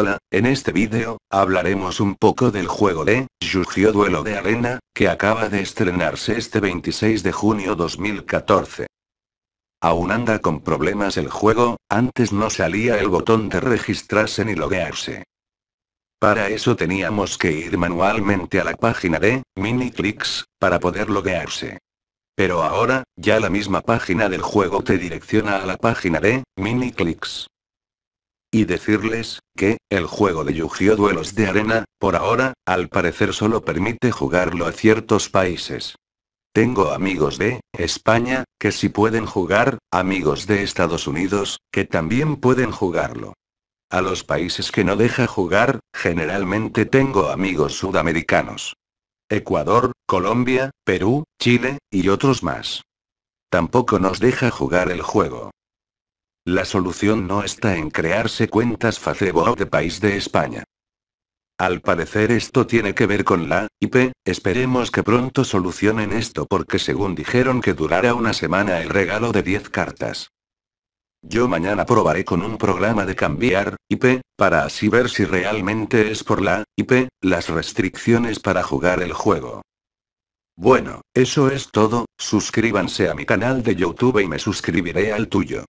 Hola, en este vídeo, hablaremos un poco del juego de Yu-Gi-Oh! Duelo de Arena, que acaba de estrenarse este 26 de junio 2014. Aún anda con problemas el juego, antes no salía el botón de registrarse ni loguearse. Para eso teníamos que ir manualmente a la página de MiniClicks, para poder loguearse. Pero ahora, ya la misma página del juego te direcciona a la página de MiniClicks y decirles, que, el juego de Yu-Gi-Oh! Duelos de Arena, por ahora, al parecer solo permite jugarlo a ciertos países. Tengo amigos de España, que si pueden jugar, amigos de Estados Unidos, que también pueden jugarlo. A los países que no deja jugar, generalmente tengo amigos sudamericanos. Ecuador, Colombia, Perú, Chile, y otros más. Tampoco nos deja jugar el juego. La solución no está en crearse cuentas Facebook de país de España. Al parecer esto tiene que ver con la IP, esperemos que pronto solucionen esto porque según dijeron que durará una semana el regalo de 10 cartas. Yo mañana probaré con un programa de cambiar IP, para así ver si realmente es por la IP, las restricciones para jugar el juego. Bueno, eso es todo, suscríbanse a mi canal de YouTube y me suscribiré al tuyo.